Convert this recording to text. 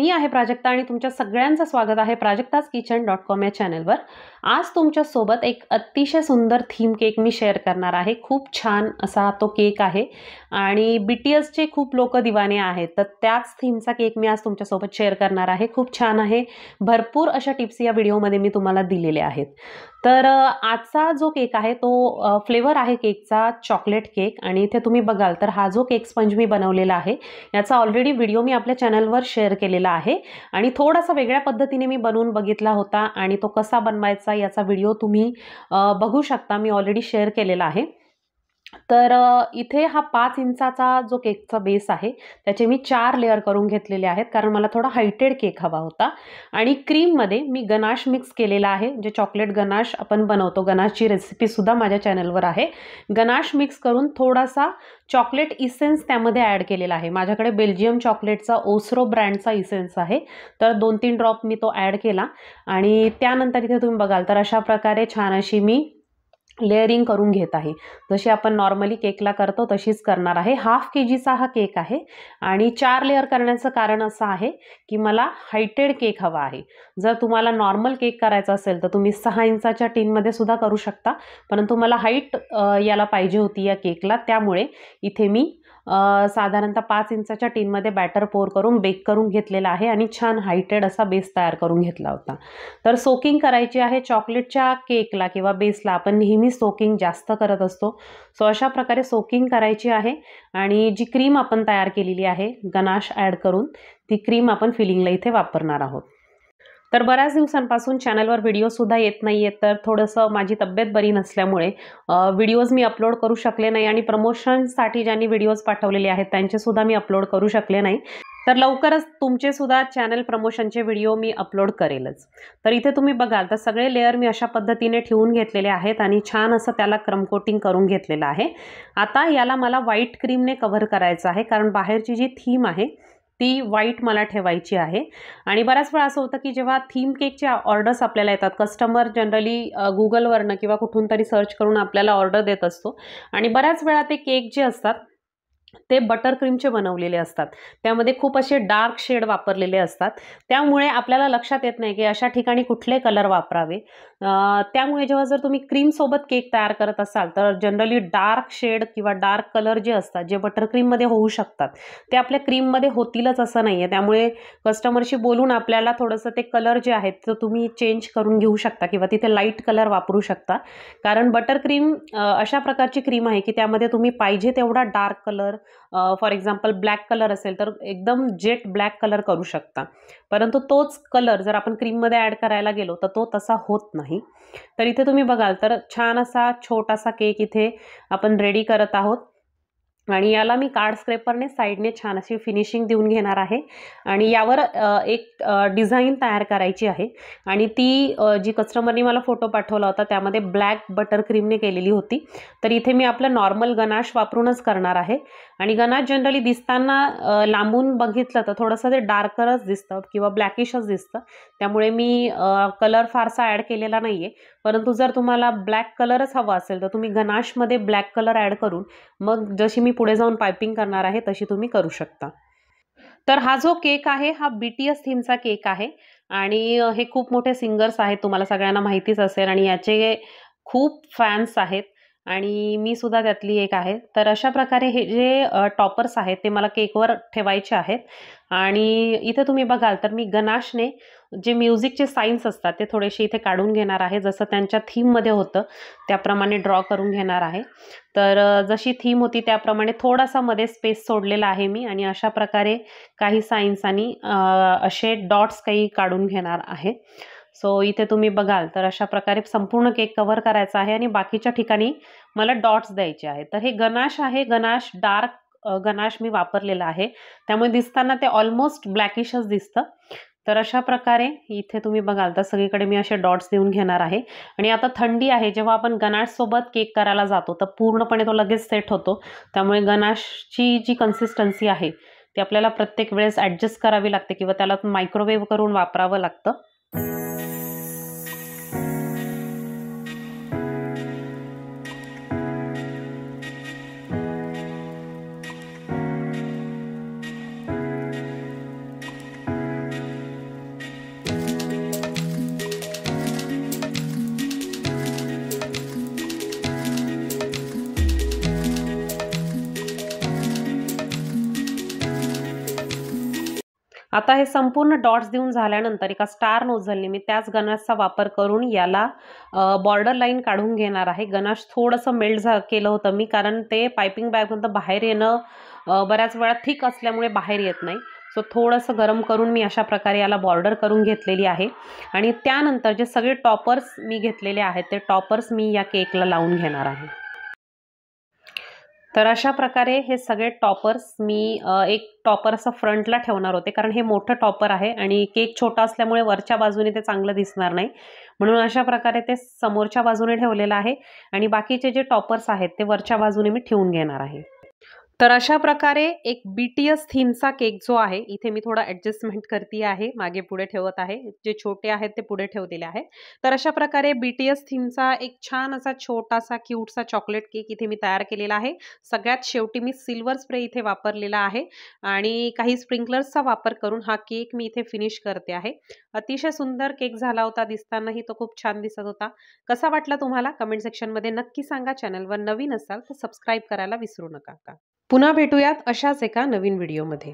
मी आहे प्राजक्ता आणि तुमच्या सगळ्यांचं स्वागत आहे प्राजक्ताज किचन डॉट कॉम या चॅनलवर आज तुमच्यासोबत एक अतिशय सुंदर थीम केक मी शेअर करणार आहे खूप छान असा तो केक आहे आणि बी टी एसचे खूप लोक दिवाने आहेत तर त्याच थीमचा केक मी आज तुमच्यासोबत शेअर करणार आहे खूप छान आहे भरपूर अशा टिप्स या व्हिडिओमध्ये मी तुम्हाला दिलेल्या आहेत तर आजचा जो केक आहे तो फ्लेवर आहे केकचा चॉकलेट केक आणि इथे तुम्ही बघाल तर हा जो केक स्पंज मी बनवलेला आहे याचा ऑलरेडी व्हिडिओ मी आपल्या चॅनलवर शेअर केलेला आहे आणि थोडासा वेगळ्या पद्धतीने मी बनवून बघितला होता आणि तो कसा बनवायचा याचा व्हिडिओ तुम्ही बघू शकता मी ऑलरेडी शेअर केलेला आहे तर इथे हा पाच इंचाचा जो केकचा बेस आहे त्याचे मी चार लेअर करून घेतलेले आहेत कारण मला थोडा हायटेड केक हवा होता आणि क्रीममध्ये मी गनाश मिक्स केलेला आहे जे म्हणजे चॉकलेट गनाश आपण बनवतो गनाशची रेसिपीसुद्धा माझ्या चॅनलवर आहे गनाश मिक्स करून थोडासा चॉकलेट इसेन्स त्यामध्ये ॲड केलेला आहे माझ्याकडे बेल्जियम चॉकलेटचा ओसरो ब्रँडचा इसेन्स आहे तर दोन तीन ड्रॉप मी तो ॲड केला आणि त्यानंतर इथे तुम्ही बघाल तर अशा प्रकारे छान अशी मी लेअरिंग करून घेत आहे जशी आपण नॉर्मली केकला करतो तशीच करणार आहे हाफ के जीचा हा केक आहे आणि चार लेअर करण्याचं कारण असं आहे की मला हायटेड केक हवा आहे जर तुम्हाला नॉर्मल केक करायचा असेल तर तुम्ही सहा इंचाच्या टीनमध्ये सुद्धा करू शकता परंतु मला हाईट याला पाहिजे होती या केकला त्यामुळे इथे मी साधारणतः पाच इंचाच्या टीनमध्ये बॅटर पोर करून बेक करून घेतलेला आहे आणि छान हायटेड असा बेस तयार करून घेतला होता तर सोकिंग करायची आहे चॉकलेटच्या केकला किंवा बेसला आपण नेहमी सोकिंग जास्त करत असतो सो अशा प्रकारे सोकिंग करायची आहे आणि जी क्रीम आपण तयार केलेली आहे गनाश ॲड करून ती क्रीम आपण फिलिंगला इथे वापरणार आहोत तर बऱ्याच दिवसांपासून चॅनलवर व्हिडिओसुद्धा येत नाही आहेत तर थोडंसं माझी तब्येत बरी नसल्यामुळे व्हिडिओज मी अपलोड करू शकले नाही आणि प्रमोशनसाठी ज्यांनी व्हिडिओज पाठवलेले आहेत त्यांचेसुद्धा मी अपलोड करू शकले नाही तर लवकरच तुमचेसुद्धा चॅनल प्रमोशनचे व्हिडिओ मी अपलोड करेलच तर इथे तुम्ही बघाल तर सगळे लेअर मी अशा पद्धतीने ठेवून घेतलेले आहेत आणि छान असं त्याला क्रमकोटिंग करून घेतलेलं आहे आता याला मला व्हाईट क्रीमने कव्हर करायचं आहे कारण बाहेरची जी थीम आहे ती व्हाईट मला ठेवायची आहे आणि बऱ्याच वेळा असं होतं की जेव्हा थीम केकच्या ऑर्डर्स आपल्याला येतात कस्टमर जनरली गुगलवरनं किंवा कुठून तरी सर्च करून आपल्याला ऑर्डर देत असतो आणि बऱ्याच वेळा ते केक जे असतात ते बटर क्रीमचे बनवलेले असतात त्यामध्ये खूप असे डार्क शेड वापरलेले असतात त्यामुळे आपल्याला लक्षात येत नाही की अशा ठिकाणी कुठले कलर वापरावे त्यामुळे जेव्हा जर तुम्ही क्रीमसोबत केक तयार करत असाल तर जनरली डार्क शेड किंवा डार्क कलर जे असतात जे बटर क्रीममध्ये होऊ शकतात ते आपल्या क्रीममध्ये होतीलच असं नाही आहे त्यामुळे कस्टमरशी बोलून आपल्याला थोडंसं ते कलर जे आहेत ते तुम्ही चेंज करून घेऊ शकता किंवा तिथे लाईट कलर वापरू शकता कारण बटर क्रीम अशा प्रकारची क्रीम आहे की त्यामध्ये तुम्ही पाहिजे तेवढा dark colour for example black colour असेल तर एकदम जेट ब्लॅक कलर करू शकता परंतु तोच कलर जर आपण क्रीममध्ये ॲड करायला गेलो तर तो तसा होत नाही तर इथे तुम्ही बघाल तर छान असा छोटासा केक इथे आपण रेडी करत आहोत आणि याला मी कार्ड स्क्रेपरने साईडने छान अशी फिनिशिंग देऊन घेणार आहे आणि यावर एक डिझाईन तयार करायची आहे आणि ती जी कस्टमरनी मला फोटो पाठवला होता त्यामध्ये ब्लॅक बटर क्रीमने केलेली होती तर इथे मी आपलं नॉर्मल गनाश वापरूनच करणार आहे आणि गनाश जनरली दिसताना लांबून बघितलं तर थोडंसं ते डार्करच दिसतं किंवा ब्लॅकिशच दिसतं त्यामुळे मी कलर फारसा ॲड केलेला नाही आहे परंतु जर तुम्हाला ब्लॅक कलरच हवा असेल तर तुम्ही गनाशमध्ये ब्लॅक कलर ॲड करून मग जशी मी पुढे जाऊन पायपिंग करणार आहे तशी तुम्ही करू शकता तर हा जो केक आहे हा बी टी एस थीमचा केक आहे आणि हे खूप मोठे सिंगर्स आहेत तुम्हाला सगळ्यांना माहितीच असेल आणि याचे खूप फॅन्स आहेत आणि मी सुद्धा त्यातली एक आहे तर अशा प्रकारे हे जे टॉपर्स आहेत ते मला केकवर ठेवायचे आहेत आणि इथे तुम्ही बघाल तर मी गनाशने जे म्युझिकचे साईन्स असतात ते थोडेसे इथे काढून घेणार आहे जसं त्यांच्या थीममध्ये होतं त्याप्रमाणे ड्रॉ करून घेणार आहे तर जशी थीम होती त्याप्रमाणे थोडासा मध्ये स्पेस सोडलेला आहे मी आणि अशा प्रकारे काही सायन्स आणि असे डॉट्स काही काढून घेणार आहे सो इथे तुम्ही बघाल तर अशा प्रकारे संपूर्ण केक कव्हर करायचा आहे आणि बाकीच्या ठिकाणी मला डॉट्स द्यायचे आहेत तर हे गनाश आहे गनाश डार्क गनाश मी वापरलेला आहे त्यामुळे दिसताना ते ऑलमोस्ट ब्लॅकिशच दिसतं तर अशा प्रकारे इथे तुम्ही बघाल तर सगळीकडे मी असे डॉट्स देऊन घेणार आहे आणि आता थंडी आहे जेव्हा आपण गनाशसोबत केक करायला जातो तर पूर्णपणे तो लगेच सेट होतो त्यामुळे गनाशची जी कन्सिस्टन्सी आहे ती आपल्याला प्रत्येक वेळेस ॲडजस्ट करावी लागते किंवा त्याला मायक्रोवेव्ह करून वापरावं लागतं आता हे संपूर्ण डॉट्स देऊन झाल्यानंतर एका स्टार नोझलने मी त्याच गनाशचा वापर करून याला बॉर्डर लाईन काढून घेणार आहे गणाश थोडंसं मेल्ट झा केलं होतं मी कारण ते पायपिंग बॅगमधून बाहेर येणं बऱ्याच वेळा थिक असल्यामुळे बाहेर येत नाही सो थोडंसं गरम करून मी अशा प्रकारे याला बॉर्डर करून घेतलेली आहे आणि त्यानंतर जे सगळे टॉपर्स मी घेतलेले आहेत ते टॉपर्स मी या केकला लावून घेणार आहे तर अशा प्रकारे हे सगळे टॉपर्स मी एक टॉपर असं फ्रंटला ठेवणार होते कारण हे मोठं टॉपर आहे आणि केक छोटा असल्यामुळे वरच्या बाजूने ते चांगलं दिसणार नाही म्हणून अशा प्रकारे ते समोरच्या बाजूने ठेवलेलं आहे आणि बाकीचे जे टॉपर्स आहेत ते वरच्या बाजूने मी ठेवून घेणार आहे तर अशा प्रकारे एक बी टी एस थीमचा केक जो आहे इथे मी थोडा ऍडजस्टमेंट करते आहे मागे पुढे ठेवत आहे जे छोटे आहेत ते पुढे ठेवलेले आहे तर अशा प्रकारे बी टी एस थीमचा एक छान असा छोटासा क्यूटसा चॉकलेट केक इथे मी तयार केलेला आहे सगळ्यात शेवटी मी सिल्वर स्प्रे इथे वापरलेला आहे आणि काही स्प्रिंकलर्सचा वापर करून हा केक मी इथे फिनिश करते आहे अतिशय सुंदर केक झाला होता दिसतानाही तो खूप छान दिसत होता कसा वाटला तुम्हाला कमेंट सेक्शनमध्ये नक्की सांगा चॅनलवर नवीन असाल तर सबस्क्राईब करायला विसरू नका का पुन्हा भेटूयात अशाच एका नवीन व्हिडिओमध्ये